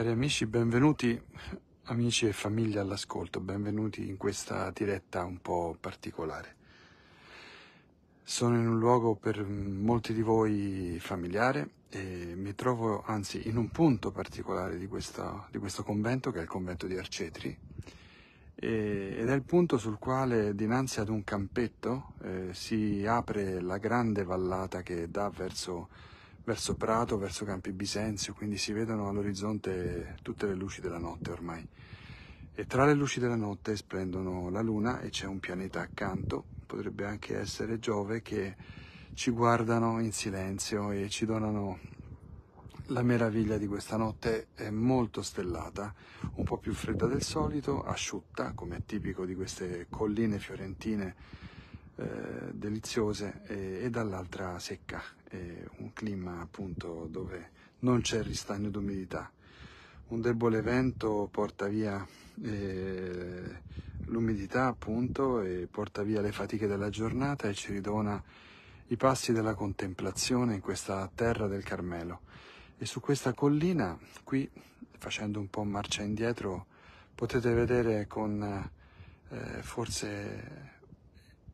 Cari amici, benvenuti, amici e famiglia all'ascolto, benvenuti in questa diretta un po' particolare. Sono in un luogo per molti di voi familiare e mi trovo anzi in un punto particolare di, questa, di questo convento che è il convento di Arcetri e, ed è il punto sul quale dinanzi ad un campetto eh, si apre la grande vallata che dà verso verso Prato, verso Campi Bisenzio, quindi si vedono all'orizzonte tutte le luci della notte ormai. E tra le luci della notte splendono la Luna e c'è un pianeta accanto, potrebbe anche essere Giove, che ci guardano in silenzio e ci donano la meraviglia di questa notte è molto stellata, un po' più fredda del solito, asciutta, come è tipico di queste colline fiorentine eh, deliziose e, e dall'altra secca, e un clima appunto dove non c'è ristagno d'umidità. Un debole vento porta via eh, l'umidità appunto e porta via le fatiche della giornata e ci ridona i passi della contemplazione in questa terra del Carmelo. E su questa collina, qui facendo un po' marcia indietro, potete vedere con eh, forse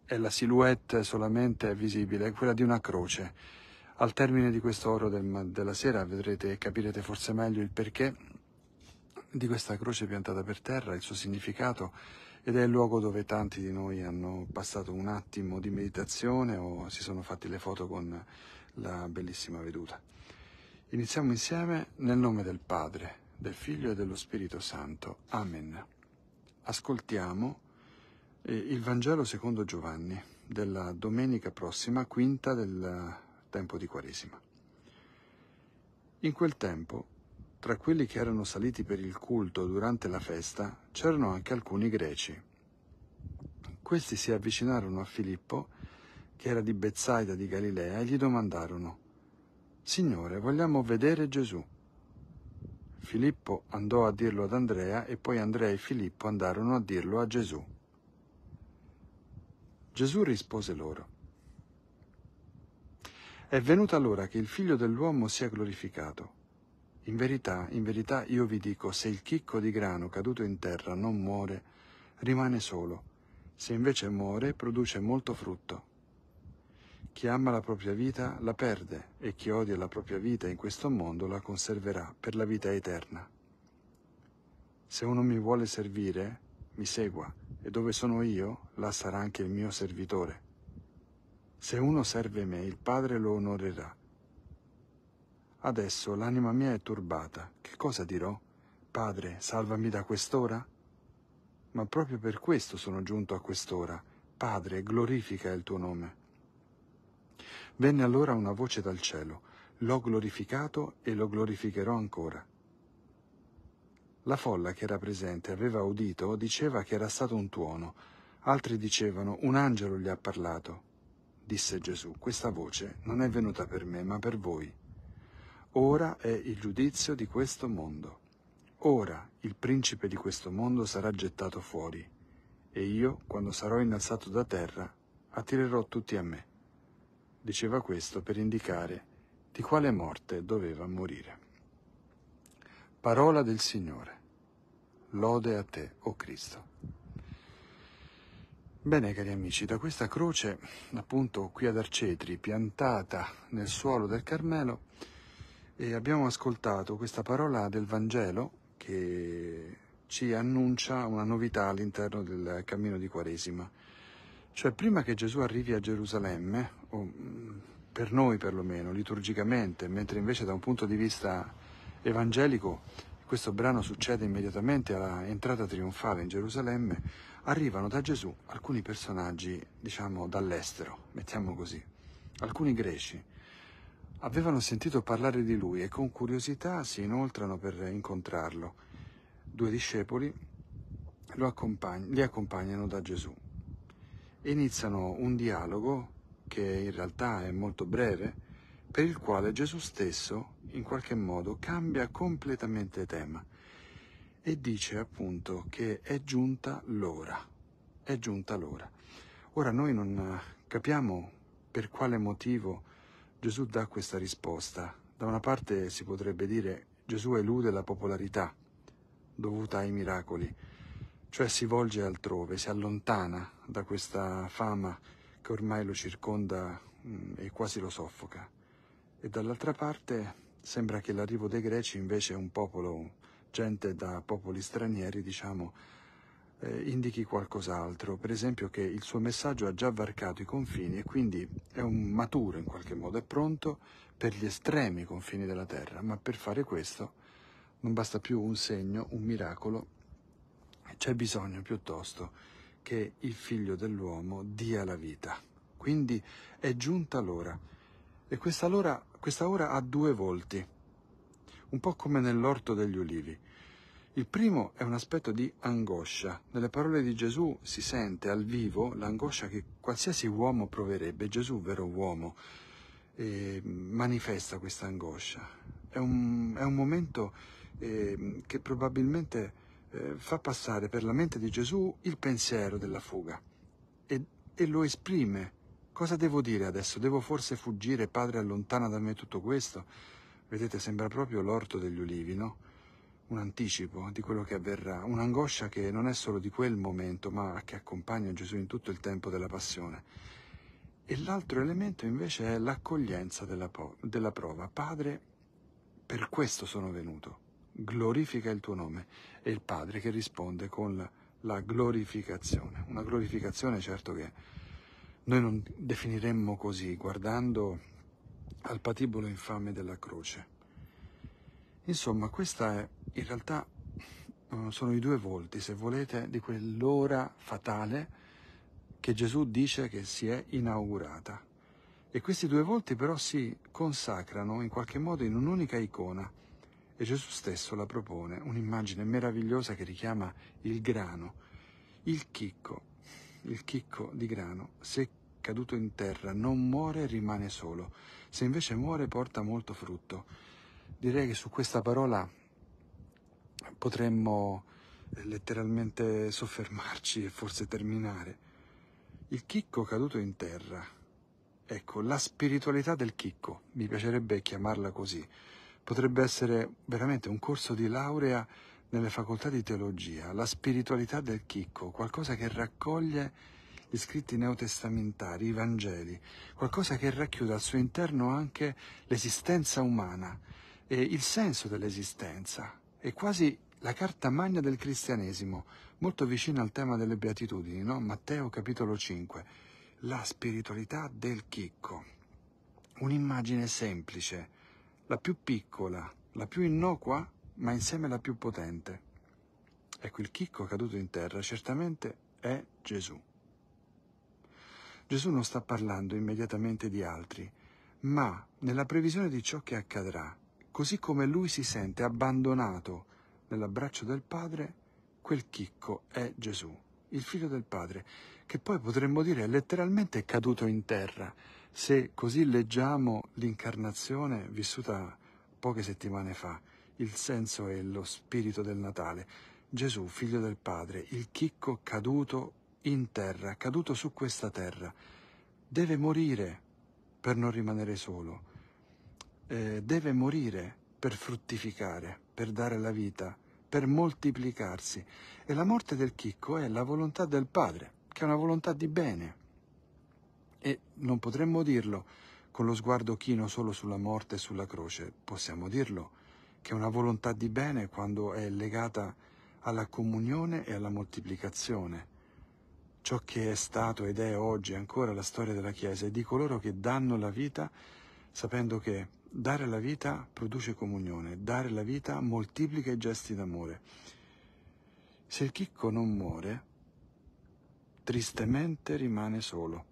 e la silhouette solamente è visibile, è quella di una croce. Al termine di questo oro del, della sera vedrete e capirete forse meglio il perché di questa croce piantata per terra, il suo significato ed è il luogo dove tanti di noi hanno passato un attimo di meditazione o si sono fatti le foto con la bellissima veduta. Iniziamo insieme nel nome del Padre, del Figlio e dello Spirito Santo. Amen. Ascoltiamo il Vangelo secondo Giovanni della domenica prossima, quinta del tempo di Quaresima. In quel tempo, tra quelli che erano saliti per il culto durante la festa, c'erano anche alcuni greci. Questi si avvicinarono a Filippo, che era di Bezzaida di Galilea, e gli domandarono, Signore, vogliamo vedere Gesù. Filippo andò a dirlo ad Andrea e poi Andrea e Filippo andarono a dirlo a Gesù. Gesù rispose loro, È venuta l'ora che il figlio dell'uomo sia glorificato. In verità, in verità io vi dico, se il chicco di grano caduto in terra non muore, rimane solo, se invece muore, produce molto frutto. Chi ama la propria vita la perde e chi odia la propria vita in questo mondo la conserverà per la vita eterna. Se uno mi vuole servire, mi segua e dove sono io, là sarà anche il mio servitore. Se uno serve me, il Padre lo onorerà. Adesso l'anima mia è turbata. Che cosa dirò? Padre, salvami da quest'ora? Ma proprio per questo sono giunto a quest'ora. Padre, glorifica il tuo nome. Venne allora una voce dal cielo. L'ho glorificato e lo glorificherò ancora. La folla che era presente aveva udito diceva che era stato un tuono, altri dicevano un angelo gli ha parlato. Disse Gesù, questa voce non è venuta per me, ma per voi. Ora è il giudizio di questo mondo. Ora il principe di questo mondo sarà gettato fuori, e io, quando sarò innalzato da terra, attirerò tutti a me. Diceva questo per indicare di quale morte doveva morire. Parola del Signore. Lode a te, o oh Cristo. Bene, cari amici, da questa croce, appunto qui ad Arcetri, piantata nel suolo del Carmelo, abbiamo ascoltato questa parola del Vangelo che ci annuncia una novità all'interno del cammino di Quaresima. Cioè, prima che Gesù arrivi a Gerusalemme, o mm, per noi perlomeno, liturgicamente, mentre invece da un punto di vista evangelico questo brano succede immediatamente alla entrata trionfale in Gerusalemme, arrivano da Gesù alcuni personaggi, diciamo, dall'estero, mettiamo così, alcuni greci. Avevano sentito parlare di lui e con curiosità si inoltrano per incontrarlo. Due discepoli accompagn- li accompagnano da Gesù. Iniziano un dialogo che in realtà è molto breve, per il quale Gesù stesso in qualche modo cambia completamente tema e dice appunto che è giunta l'ora, è giunta l'ora. Ora noi non eh, capiamo per quale motivo Gesù dà questa risposta. Da una parte si potrebbe dire Gesù elude la popolarità dovuta ai miracoli, cioè si volge altrove, si allontana da questa fama che ormai lo circonda mm, e quasi lo soffoca e dall'altra parte sembra che l'arrivo dei greci invece un popolo, gente da popoli stranieri, diciamo, eh, indichi qualcos'altro, per esempio che il suo messaggio ha già varcato i confini e quindi è un maturo in qualche modo, è pronto per gli estremi confini della terra, ma per fare questo non basta più un segno, un miracolo, c'è bisogno piuttosto che il figlio dell'uomo dia la vita. Quindi è giunta l'ora e questa, ora, ha due volti, un po' come nell'orto degli ulivi. Il primo è un aspetto di angoscia. Nelle parole di Gesù si sente al vivo l'angoscia che qualsiasi uomo proverebbe. Gesù, vero uomo, eh, manifesta questa angoscia. È un, è un momento eh, che probabilmente eh, fa passare per la mente di Gesù il pensiero della fuga e, e lo esprime Cosa devo dire adesso? Devo forse fuggire, padre, allontana da me tutto questo? Vedete, sembra proprio l'orto degli ulivi, no? Un anticipo di quello che avverrà, un'angoscia che non è solo di quel momento, ma che accompagna Gesù in tutto il tempo della passione. E l'altro elemento invece è l'accoglienza della, della prova. Padre, per questo sono venuto. Glorifica il tuo nome. E il Padre che risponde con la glorificazione. Una glorificazione certo che noi non definiremmo così guardando al patibolo infame della croce. Insomma, questa è in realtà eh, sono i due volti, se volete, di quell'ora fatale che Gesù dice che si è inaugurata. E questi due volti però si consacrano in qualche modo in un'unica icona e Gesù stesso la propone, un'immagine meravigliosa che richiama il grano, il chicco, il chicco di grano, se caduto in terra non muore e rimane solo, se invece muore porta molto frutto. Direi che su questa parola potremmo eh, letteralmente soffermarci e forse terminare. Il chicco caduto in terra. Ecco, la spiritualità del chicco, mi piacerebbe chiamarla così, potrebbe essere veramente un corso di laurea nelle facoltà di teologia, la spiritualità del chicco, qualcosa che raccoglie gli scritti neotestamentari, i Vangeli, qualcosa che racchiude al suo interno anche l'esistenza umana e il senso dell'esistenza. È quasi la carta magna del cristianesimo, molto vicina al tema delle beatitudini, no? Matteo capitolo 5, la spiritualità del chicco. Un'immagine semplice, la più piccola, la più innocua, ma insieme la più potente. Ecco, il chicco caduto in terra certamente è Gesù. Gesù non sta parlando immediatamente di altri, ma nella previsione di ciò che accadrà, così come lui si sente abbandonato nell'abbraccio del Padre, quel chicco è Gesù, il figlio del Padre, che poi potremmo dire è letteralmente caduto in terra, se così leggiamo l'incarnazione vissuta poche settimane fa. Il senso e lo spirito del Natale. Gesù, figlio del Padre, il chicco caduto in terra, caduto su questa terra, deve morire per non rimanere solo, eh, deve morire per fruttificare, per dare la vita, per moltiplicarsi. E la morte del chicco è la volontà del Padre, che è una volontà di bene. E non potremmo dirlo con lo sguardo chino solo sulla morte e sulla croce, possiamo dirlo che una volontà di bene quando è legata alla comunione e alla moltiplicazione. Ciò che è stato ed è oggi ancora la storia della Chiesa è di coloro che danno la vita sapendo che dare la vita produce comunione, dare la vita moltiplica i gesti d'amore. Se il chicco non muore, tristemente rimane solo.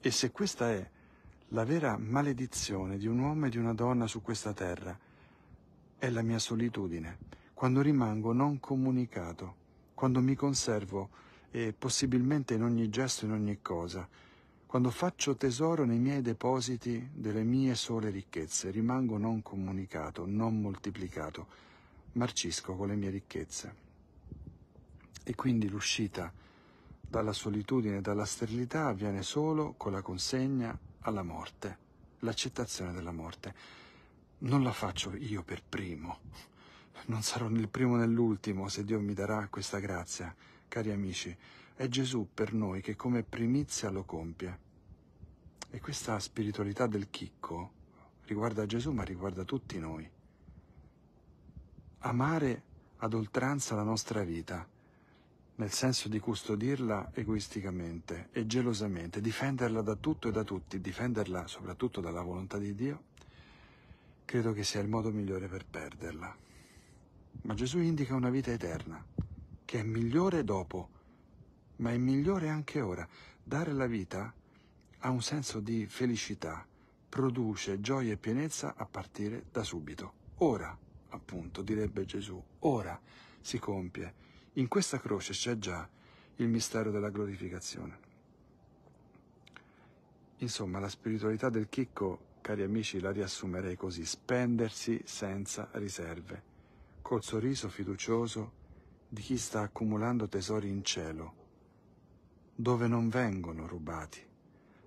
E se questa è la vera maledizione di un uomo e di una donna su questa terra, è la mia solitudine, quando rimango non comunicato, quando mi conservo e possibilmente in ogni gesto, in ogni cosa, quando faccio tesoro nei miei depositi delle mie sole ricchezze, rimango non comunicato, non moltiplicato, marcisco con le mie ricchezze. E quindi l'uscita dalla solitudine e dalla sterilità avviene solo con la consegna alla morte, l'accettazione della morte. Non la faccio io per primo. Non sarò né il primo nell'ultimo se Dio mi darà questa grazia. Cari amici, è Gesù per noi che come primizia lo compie. E questa spiritualità del chicco riguarda Gesù ma riguarda tutti noi. Amare ad oltranza la nostra vita, nel senso di custodirla egoisticamente e gelosamente, difenderla da tutto e da tutti, difenderla soprattutto dalla volontà di Dio Credo che sia il modo migliore per perderla. Ma Gesù indica una vita eterna, che è migliore dopo, ma è migliore anche ora. Dare la vita ha un senso di felicità, produce gioia e pienezza a partire da subito. Ora, appunto, direbbe Gesù, ora si compie. In questa croce c'è già il mistero della glorificazione. Insomma, la spiritualità del chicco cari amici, la riassumerei così, spendersi senza riserve, col sorriso fiducioso di chi sta accumulando tesori in cielo, dove non vengono rubati,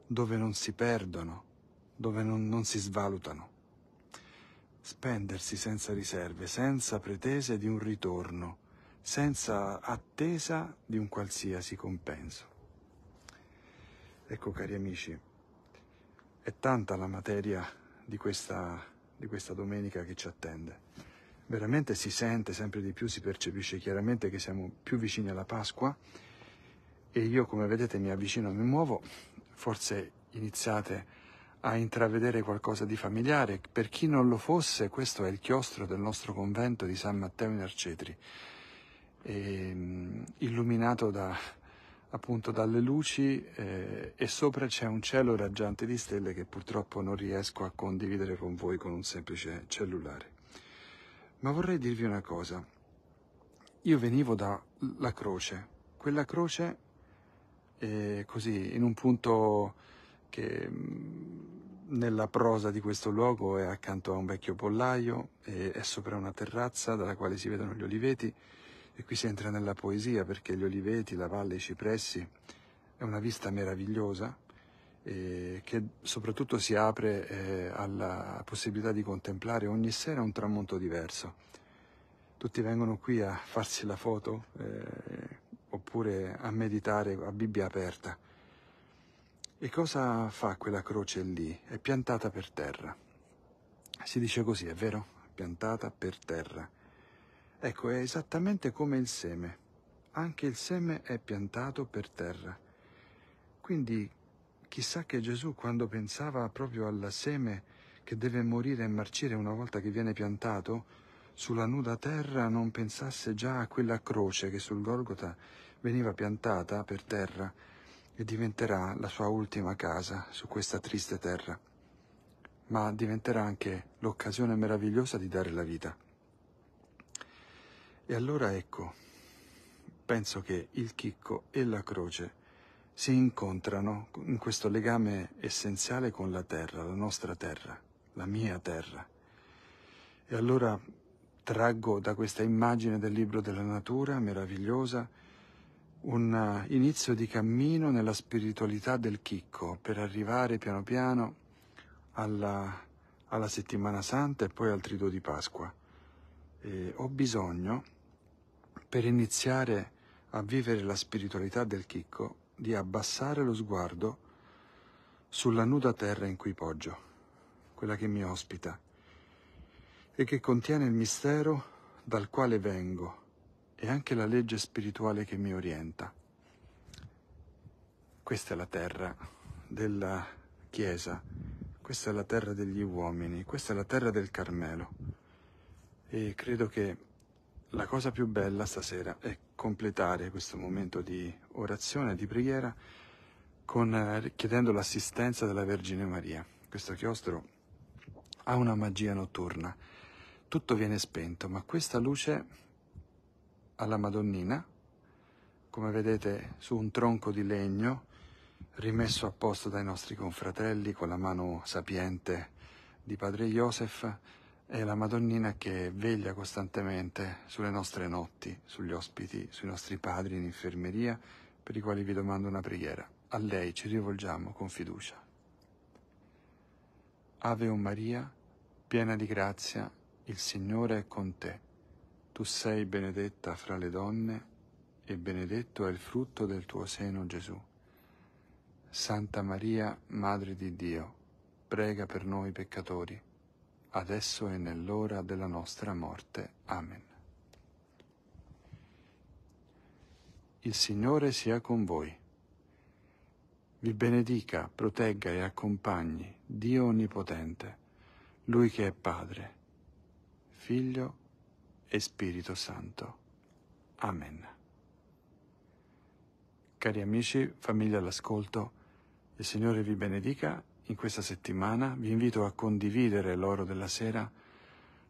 dove non si perdono, dove non, non si svalutano. Spendersi senza riserve, senza pretese di un ritorno, senza attesa di un qualsiasi compenso. Ecco, cari amici, è tanta la materia di questa, di questa domenica che ci attende. Veramente si sente sempre di più, si percepisce chiaramente che siamo più vicini alla Pasqua e io come vedete mi avvicino, e mi muovo, forse iniziate a intravedere qualcosa di familiare. Per chi non lo fosse, questo è il chiostro del nostro convento di San Matteo in Arcetri, e, ehm, illuminato da, appunto dalle luci eh, e sopra c'è un cielo raggiante di stelle che purtroppo non riesco a condividere con voi con un semplice cellulare. Ma vorrei dirvi una cosa. Io venivo dalla croce, quella croce eh, così in un punto che mm, nella prosa di questo luogo è accanto a un vecchio pollaio, è sopra una terrazza dalla quale si vedono gli oliveti e qui si entra nella poesia perché gli oliveti, la valle, i cipressi è una vista meravigliosa eh, che soprattutto si apre eh, alla possibilità di contemplare ogni sera un tramonto diverso. Tutti vengono qui a farsi la foto eh, oppure a meditare a Bibbia aperta. E cosa fa quella croce lì? È piantata per terra. Si dice così, è vero? Piantata per terra. Ecco, è esattamente come il seme. Anche il seme è piantato per terra. Quindi chissà che Gesù, quando pensava proprio al seme che deve morire e marcire una volta che viene piantato, sulla nuda terra non pensasse già a quella croce che sul Golgota veniva piantata per terra e diventerà la sua ultima casa su questa triste terra, ma diventerà anche l'occasione meravigliosa di dare la vita. E allora ecco, penso che il chicco e la croce si incontrano in questo legame essenziale con la terra, la nostra terra, la mia terra. E allora traggo da questa immagine del libro della natura meravigliosa un inizio di cammino nella spiritualità del chicco per arrivare piano piano alla, alla settimana santa e poi al trido di Pasqua. E ho bisogno per iniziare a vivere la spiritualità del chicco di abbassare lo sguardo sulla nuda terra in cui poggio, quella che mi ospita e che contiene il mistero dal quale vengo e anche la legge spirituale che mi orienta. Questa è la terra della Chiesa, questa è la terra degli uomini, questa è la terra del Carmelo e credo che la cosa più bella stasera è completare questo momento di orazione, di preghiera, con, eh, chiedendo l'assistenza della Vergine Maria. Questo chiostro ha una magia notturna. Tutto viene spento, ma questa luce alla Madonnina, come vedete su un tronco di legno, rimesso a posto dai nostri confratelli con la mano sapiente di Padre Joseph, è la Madonnina che veglia costantemente sulle nostre notti, sugli ospiti, sui nostri padri in infermeria, per i quali vi domando una preghiera. A lei ci rivolgiamo con fiducia. Ave o Maria, piena di grazia, il Signore è con te. Tu sei benedetta fra le donne e benedetto è il frutto del tuo seno Gesù. Santa Maria, Madre di Dio, prega per noi peccatori adesso e nell'ora della nostra morte. Amen. Il Signore sia con voi. Vi benedica, protegga e accompagni Dio Onnipotente, Lui che è Padre, Figlio e Spirito Santo. Amen. Cari amici, famiglia all'ascolto, il Signore vi benedica in questa settimana vi invito a condividere l'oro della sera,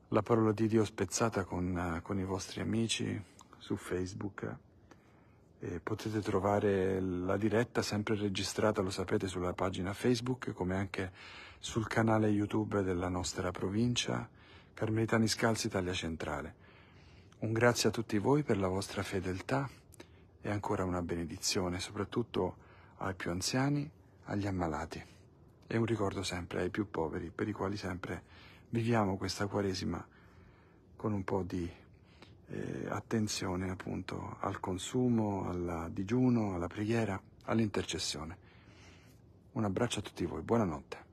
la parola di Dio spezzata con, eh, con i vostri amici su Facebook. E potete trovare la diretta sempre registrata, lo sapete, sulla pagina Facebook, come anche sul canale YouTube della nostra provincia, Carmelitani Scalzi Italia Centrale. Un grazie a tutti voi per la vostra fedeltà e ancora una benedizione, soprattutto ai più anziani, agli ammalati e un ricordo sempre ai più poveri, per i quali sempre viviamo questa Quaresima con un po' di eh, attenzione appunto al consumo, al digiuno, alla preghiera, all'intercessione. Un abbraccio a tutti voi, buonanotte.